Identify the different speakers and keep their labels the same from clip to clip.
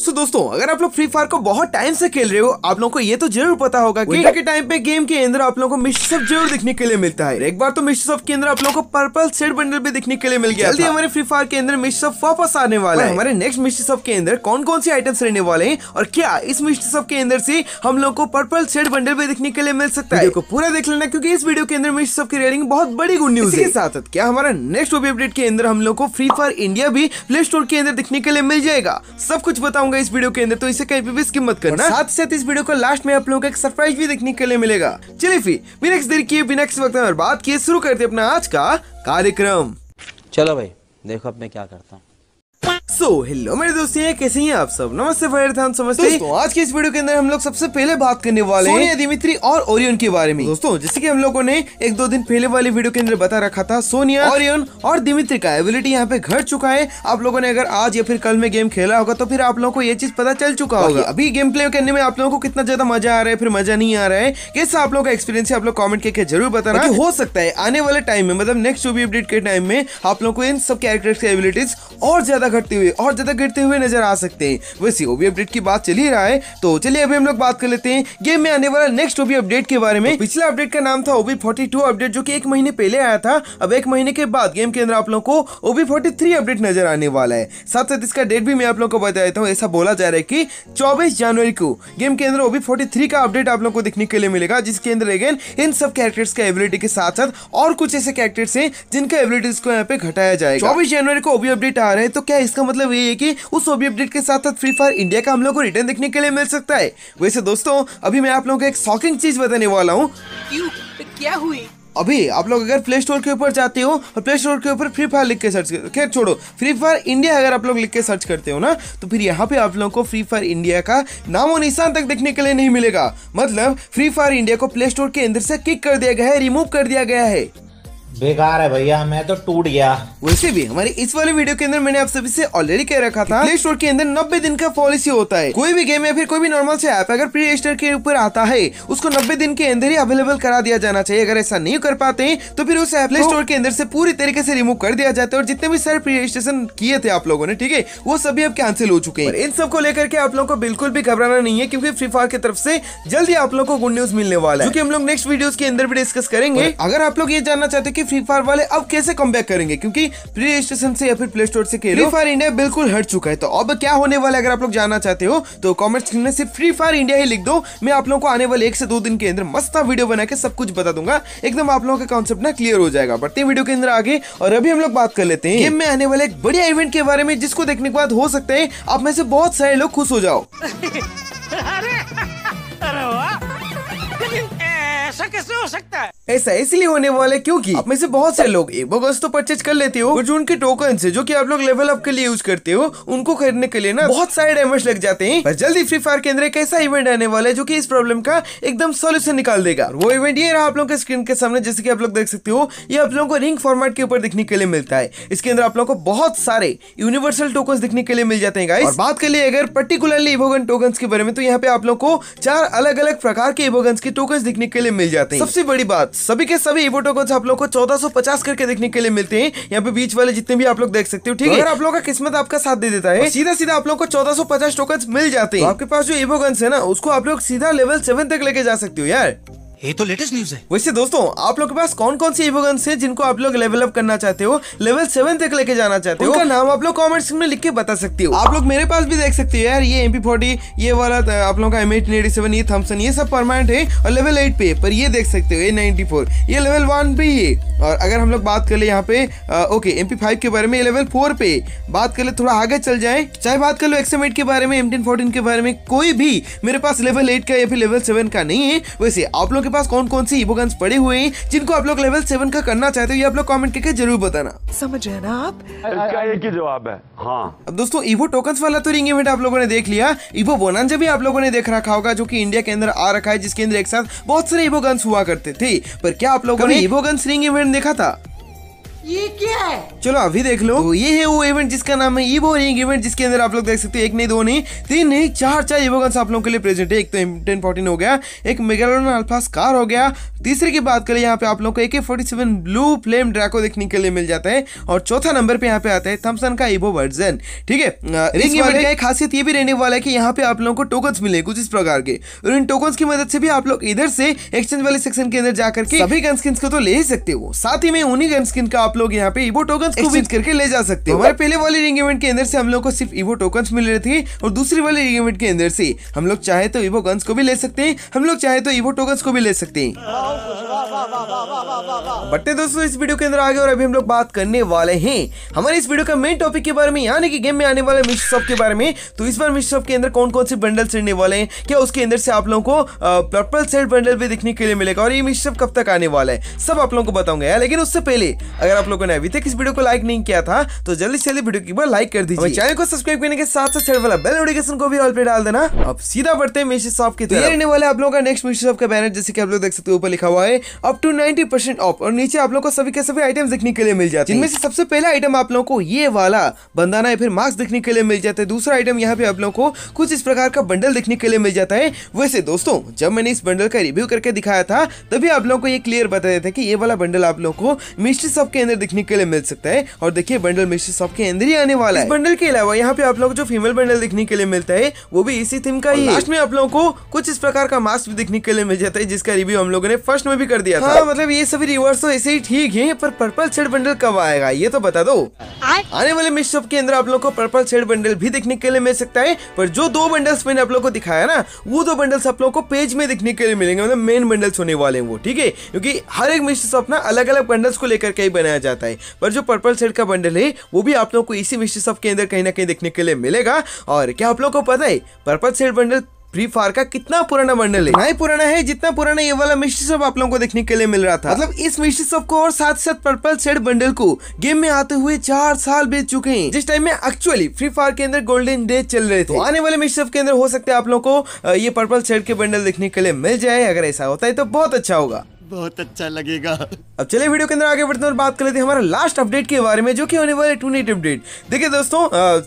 Speaker 1: सो so, दोस्तों अगर आप लोग फ्री फायर को बहुत टाइम से खेल रहे हो आप लोगों को ये तो जरूर पता होगा कि के टाइम पे गेम के अंदर आप लोगों को मिस्टर जरूर दिखने के लिए मिलता है एक बार तो मिस्टर के अंदर आप लोगों को पर्पल सेट बंडल भी दिखने के लिए मिल गया जल्दी हमारे फ्री फायर के अंदर मिस्टर वापस आने वाले है हमारे नेक्स्ट मिस्टर के अंदर कौन कौन सी आइटम्स रहने वाले हैं और क्या इस मिस्टर के अंदर से हम लोग को पर्पल सेट बंडल भी दिखने के लिए मिल सकता है पूरा देख लेना क्योंकि इस वीडियो के अंदर मिस्टर की रेडिंग बहुत बड़ी गुड न्यूज के साथ क्या हमारा नेक्स्ट अपडेट के अंदर हम लोग को फ्री फायर इंडिया भी प्ले स्टोर के अंदर दिखने के लिए मिल जाएगा सब कुछ बताऊंगा इस वीडियो के अंदर तो इसे कहीं भी, भी स्किप मत करना साथ ही साथ इस वीडियो को लास्ट में आप लोगों को एक सरप्राइज भी देखने के लिए मिलेगा चलिए फिर बिना देर किए बिना वक्त बात किए शुरू करते अपना आज का कार्यक्रम चलो भाई देखो अब मैं क्या करता हूँ सो so, हेलो मेरे दोस्त ये कैसे हैं आप सब नमस्ते फैरथान समझते दोस्तों आज के इस वीडियो के अंदर हम लोग सबसे पहले बात करने वाले हैं दिमित्री और ओरियन के बारे में दोस्तों जैसे कि हम लोगों ने एक दो दिन पहले वाली वीडियो के अंदर बता रखा था सोनिया ओरियन और दिमित्री का एबिलिटी यहाँ पे घट चुका है आप लोगों ने अगर आज या फिर कल में गेम खेला होगा तो फिर आप लोगों को ये चीज पता चल चुका होगा अभी गेम प्ले करने में आप लोगों को कितना ज्यादा मजा आ रहा है फिर मजा नहीं आ रहा है कैसा आप लोगों का एक्सपीरियंस है आप लोग कॉमेंट करके जरूर बता रहे हो सकता है आने वाले टाइम में मतलब नेक्स्ट जो भी अपडेट के टाइम में आप लोग को इन सब कैरेक्टर्स की एबिलिटीज और ज्यादा घटते हुए और ज़्यादा गिरते हुए नजर आ सकते हैं वैसे ओबी अपडेट की बात चल ही रहा है तो चलिए अभी हम लोग बात कर लेते हैं गेम में आने वाला नेक्स्ट ओबी अपडेट के बारे में तो पिछला अपडेट का नाम था ओबी फोर्टी अपडेट जो की एक महीने पहले आया था अब एक महीने के बाद गेम के अंदर आप लोग को ओबी फोर्टी अपडेट नजर आने वाला है साथ साथ इसका डेट भी मैं आप लोग को बता देता हूँ ऐसा बोला जा रहा है की चौबीस जनवरी को गेम के अंदर ओबी फोर्टी का अपडेट आप लोग को देखने के लिए मिलेगा जिसके अंदर अगेन इन सब कैरेक्टर्स का एबिलिटी के साथ साथ और कुछ ऐसे कैरेक्टर्स हैं जिनका एबिलिटीज को यहाँ पे घटाया जाएगा चौबीस जनवरी को ओबी अपडेट आ रहे हैं तो क्या इसका मतलब ये है कि उस ओबी अपडेट के साथ साथ फ्री फायर इंडिया का हम लोग को रिटर्न देखने के लिए मिल सकता है वैसे दोस्तों अभी मैं आप लोगों को एक शॉकिंग चीज बताने वाला हूँ तो क्या हुई अभी आप लोग अगर प्ले स्टोर के ऊपर जाते हो और प्ले स्टोर के ऊपर फ्री फायर लिख के सर्च खैर छोड़ो फ्री फायर इंडिया अगर आप लोग लिख के सर्च करते हो ना तो फिर यहाँ पे आप लोगों को फ्री फायर इंडिया का नाम और निशान तक देखने के लिए नहीं मिलेगा मतलब फ्री फायर इंडिया को प्ले स्टोर के अंदर से किक कर दिया गया है रिमूव कर दिया गया है बेकार है भैया मैं तो टूट गया वैसे भी हमारे इस वाले वीडियो के अंदर मैंने आप सभी से ऑलरेडी कह रखा था प्ले स्टोर के अंदर नब्बे दिन का पॉलिसी होता है कोई भी गेम या फिर कोई भी नॉर्मल से ऐप अगर प्री रजिस्टर के ऊपर आता है उसको नब्बे दिन के अंदर ही अवेलेबल करा दिया जाना चाहिए अगर ऐसा नहीं कर पाते तो फिर उस एप प्ले स्टोर के अंदर से पूरी तरीके से रिमूव कर दिया जाता है और जितने भी सारे प्री रजिस्ट्रेशन किए थे आप लोगों ने ठीक है वो सभी अब कैंसिल हो चुके हैं इन सब को लेकर के आप लोगों को बिल्कुल भी घबराना नहीं है क्योंकि फ्री फायर की तरफ से जल्दी आप लोगों को गुड न्यूज मिलने वाला है क्योंकि हम लोग नेक्स्ट वीडियो के अंदर भी डिस्कस करेंगे अगर आप लोग ये जानना चाहते हैं कि फ्री फायर वाले अब कैसे कम करेंगे क्योंकि प्ले स्टेशन से या फिर प्ले स्टोर से फ्री फायर इंडिया बिल्कुल हट चुका है तो अब क्या होने वाला है अगर आप लोग जानना चाहते हो तो कॉमेंट स्क्रीन में सिर्फ फ्री फायर इंडिया ही लिख दो मैं आप लोगों को आने वाले एक से दो दिन के अंदर मस्ता वीडियो बना के सब कुछ बता दूंगा एकदम आप लोगों का कॉन्सेप्ट ना क्लियर हो जाएगा बढ़ते वीडियो के अंदर आगे और अभी हम लोग बात कर लेते हैं गेम में आने वाले एक बढ़िया इवेंट के बारे में जिसको देखने के बाद हो सकते है आप में से बहुत सारे लोग खुश हो जाओ अरे, अरे ऐसा कैसे हो सकता है ऐसा इसलिए होने वाला है क्योंकि आप में से बहुत से लोग एक बॉक्स तो परचेज कर लेते हो जो उनके टोकन से जो कि आप लोग लेवल अप के लिए यूज करते हो उनको खरीदने के लिए ना बहुत सारे डैमेज लग जाते हैं पर जल्दी फ्री फायर के अंदर एक ऐसा इवेंट आने वाला है जो कि इस प्रॉब्लम का एकदम सोल्यूशन निकाल देगा वो इवेंट ये रहा आप लोग के स्क्रीन के सामने जैसे की आप लोग देख सकते हो ये आप लोगों को रिंग फॉर्मेट के ऊपर देखने के लिए मिलता है इसके अंदर आप लोगों को बहुत सारे यूनिवर्सल टोकन देखने के लिए मिल जाते हैं गाइस बात के लिए अगर पर्टिकुलरली इवोगन टोकन के बारे में तो यहाँ पे आप लोग को चार अलग अलग प्रकार के इवोगन के टोकन देखने के लिए मिल जाते हैं सबसे बड़ी बात सभी के सभी इवोटो को आप लोग को 1450 करके देखने के लिए मिलते हैं यहाँ पे बीच वाले जितने भी आप लोग देख सकते हो ठीक तो है अगर आप लोग का किस्मत आपका साथ दे देता है सीधा सीधा आप लोग को 1450 टोकन मिल जाते हैं तो आपके पास जो इवोगन्स है ना उसको आप लोग सीधा लेवल सेवन तक लेके जा सकते हो यार ये तो लेटेस्ट न्यूज है वैसे दोस्तों आप लोग के पास कौन कौन सी ईवोगन्स है जिनको आप लोग लेवल अप करना चाहते हो लेवल सेवन तक लेके जाना चाहते हो उनका नाम आप लोग कमेंट्स में लिख के बता सकती हो आप लोग मेरे पास भी देख सकते हो यार ये एमपी फोर्टी ये वाला आप लोगों का एम एटी ये थम्सन ये सब परमानेंट है और लेवल एट पे पर ये देख सकते हो ये नाइनटी फोर ये लेवल वन पे है और अगर हम लोग बात कर ले यहाँ पे आ, ओके एम पी फाइव के बारे में लेवल फोर पे बात कर ले थोड़ा आगे चल जाए चाहे बात कर लो एक्सएम के बारे में एम टेन के बारे में कोई भी मेरे पास लेवल एट का या फिर लेवल सेवन का नहीं है वैसे आप लोग के पास कौन कौन सी ईबो गन्स पड़े हुए हैं जिनको आप लोग लेवल सेवन का करना चाहते हो ये आप लोग कमेंट करके जरूर बताना समझ रहे ना आप इसका एक ही जवाब है हाँ अब दोस्तों इवो टोकन वाला तो रिंग इवेंट आप लोगों ने देख लिया इवो बोनांजा भी आप लोगों ने देख रखा होगा जो की इंडिया के अंदर आ रखा है जिसके अंदर एक साथ बहुत सारे इवो गन्स हुआ करते थे पर क्या आप लोगों ने इवो गन्स रिंग इवेंट देखा था ये क्या है चलो अभी देख लो तो ये है वो इवेंट जिसका नाम है ई बोरिंग इवेंट जिसके अंदर आप लोग देख सकते हैं एक नहीं दो नहीं तीन नहीं चार चार ईवोगन्स आप लोगों के लिए प्रेजेंट है एक तो टेन फोर्टीन हो गया एक मेगालोन अल्फास कार हो गया तीसरे की बात करें यहाँ पे आप लोग को A K forty seven blue flame Draco देखने के लिए मिल जाता है और चौथा नंबर पे यहाँ पे आता है थम्सन का इवो वर्जन ठीक है रिंग हाँ, इवेंट का एक खासियत ये भी रहने वाला है कि यहाँ पे आप लोगों को टोकन्स मिले कुछ इस प्रकार के और इन टोकन्स की मदद से भी आप लोग इधर से एक्सचेंज वाले सेक्शन के अंदर जाकर के सभी गन स्किन को तो ले ही सकते हो साथ ही में उन्हीं गन स्किन का आप आप लोग यहाँ पे इवो टोकन एक्सचेंज करके ले जा सकते हो तो हमारे पहले वाले रिंग इवेंट के अंदर से हम लोग को सिर्फ इवो टोकन मिल रहे थे और दूसरे वाले रिंग इवेंट के अंदर से हम लोग चाहे तो इवो गन्स को भी ले सकते हैं हम लोग चाहे तो इवो टोकन को भी ले सकते हैं बट्टे दोस्तों इस वीडियो के अंदर आगे और अभी हम लोग बात करने वाले हैं हमारे इस वीडियो का मेन टॉपिक के बारे में यानी कि गेम में आने वाले मिश्र शॉप के बारे में तो इस बार मिश्र शॉप के अंदर कौन कौन से बंडल चढ़ने वाले हैं क्या उसके अंदर से आप लोगों को पर्पल सेट बंडल भी देखने के लिए मिलेगा और ये मिश्र शॉप कब तक आने वाला है सब आप लोगों को बताऊंगा यार लेकिन उससे पहले अगर आप लोगों ने अभी तक इस वीडियो को लाइक नहीं किया था तो जल्दी से जल्दी वीडियो की बार लाइक कर दीजिए चैनल को सब्सक्राइब करने के साथ साथ वाला बेल नोटिफिकेशन को भी ऑल पे डाल देना अब सीधा बढ़ते हैं मिश्र शॉप के रहने वाले आप लोगों का नेक्स्ट मिश्र शॉप का बैनर जैसे कि आप लोग देख सकते हो ऊपर लिखा हुआ है अब टू नाइनटी परसेंट ऑफ और नीचे आप लोग को सभी के सभी आइटम देखने के लिए मिल जाते हैं जिनमें से सबसे पहला आइटम आप लोगों को ये वाला बंदाना या फिर मास्क देखने के लिए मिल जाता है दूसरा आइटम यहाँ पे आप लोगों को कुछ इस प्रकार का बंडल देखने के लिए मिल जाता है वैसे दोस्तों जब मैंने इस बंडल का रिव्यू करके दिखाया था तभी आप लोगों को ये क्लियर बताया था कि ये वाला बंडल आप लोगों को मिस्ट्री शॉप के अंदर देखने के लिए मिल सकता है और देखिए बंडल मिस्ट्री शॉप के अंदर ही आने वाला है बंडल के अलावा यहाँ पे आप लोग जो फीमेल बंडल देखने के लिए मिलता है वो भी इसी थीम का ही लास्ट में आप लोगों को कुछ इस प्रकार का मास्क भी देखने के लिए मिल जाता है जिसका रिव्यू हम लोगों ने फर्स्ट में भी कर दिया था हाँ मतलब ये सभी रिवर्स तो ऐसे ही ठीक है पर पर्पल शेड बंडल कब आएगा ये तो बता दो आने वाले मिक्सअप के अंदर आप लोग को पर्पल शेड बंडल भी देखने के लिए मिल सकता है पर जो दो बंडल्स मैंने आप लोग को दिखाया ना वो दो बंडल्स आप लोग को पेज में देखने के लिए मिलेंगे मतलब मेन बंडल्स होने वाले हैं वो ठीक है क्योंकि हर एक मिक्सअप ना अलग अलग बंडल्स को लेकर कहीं बनाया जाता है पर जो पर्पल शेड का बंडल है वो भी आप लोग को इसी मिक्सअप के अंदर कहीं ना कहीं देखने के लिए मिलेगा और क्या आप लोग को पता है purple shade bundle Free Fire का कितना पुराना बंडल है नहीं पुराना है जितना पुराना ये वाला मिस्ट्री सब आप लोगों को देखने के लिए मिल रहा था मतलब इस मिस्ट्री सब को और साथ साथ पर्पल सेट बंडल को गेम में आते हुए चार साल बीत चुके हैं जिस टाइम में एक्चुअली फ्री फायर के अंदर गोल्डन डे चल रहे थे तो आने वाले मिस्ट्री के अंदर हो सकता है आप लोग को ये पर्पल सेट के बंडल देखने के लिए मिल जाए अगर ऐसा होता है तो बहुत अच्छा होगा बहुत अच्छा लगेगा अब चले वीडियो के अंदर आगे बढ़ते हैं और बात कर लेते हैं हमारा लास्ट अपडेट के बारे में जो कि होने वाले टूनेट अपडेट देखिए दोस्तों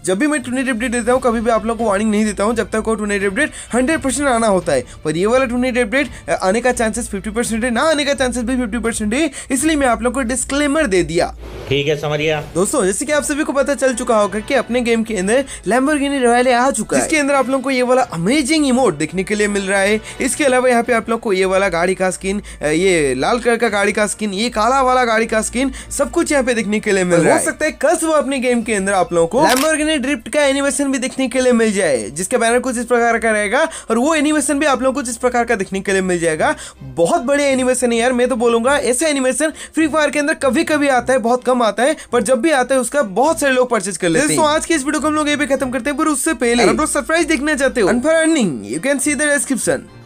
Speaker 1: जब भी मैं टूनेट अपडेट देता हूँ कभी भी आप लोग को वार्निंग नहीं देता हूँ जब तक वो टूनेट अपडेट हंड्रेड परसेंट आना होता है पर ये वाला टूनेट अपडेट आने का चांसेस फिफ्टी परसेंट है ना आने का चांसेस भी फिफ्टी परसेंट है इसलिए मैं आप लोग को डिस्क्लेमर दे दिया ठीक है समरिया दोस्तों जैसे कि आप सभी को पता चल चुका होगा कि अपने गेम के अंदर लैम्बोर्गिनी रॉयल आ चुका है इसके अंदर आप लोग को ये वाला अमेजिंग इमोट देखने के लिए मिल रहा है इसके अलावा यहाँ पे आप लोग को ये वाला गाड़ी का स्किन ये लाल कलर का गाड़ी का स्किन ये काला वाला गाड़ी का स्किन सब कुछ यहाँ पे देखने के लिए मिल रहा है हो सकता है कस वो अपने गेम के अंदर आप लोगों को लैम्बोर्गिनी ड्रिफ्ट का एनिमेशन भी देखने के लिए मिल जाए जिसका बैनर कुछ इस प्रकार का रहेगा और वो एनिमेशन भी आप लोगों को कुछ इस प्रकार का देखने के लिए मिल जाएगा बहुत बड़े एनिमेशन है यार मैं तो बोलूंगा ऐसे एनिमेशन फ्री फायर के अंदर कभी कभी आता है बहुत कम आता है पर जब भी आता है उसका बहुत सारे लोग परचेज कर लेते तो हैं आज के इस वीडियो को हम लोग ये भी खत्म करते हैं पर उससे पहले सरप्राइज देखना चाहते हो अनफॉर earning you can see the description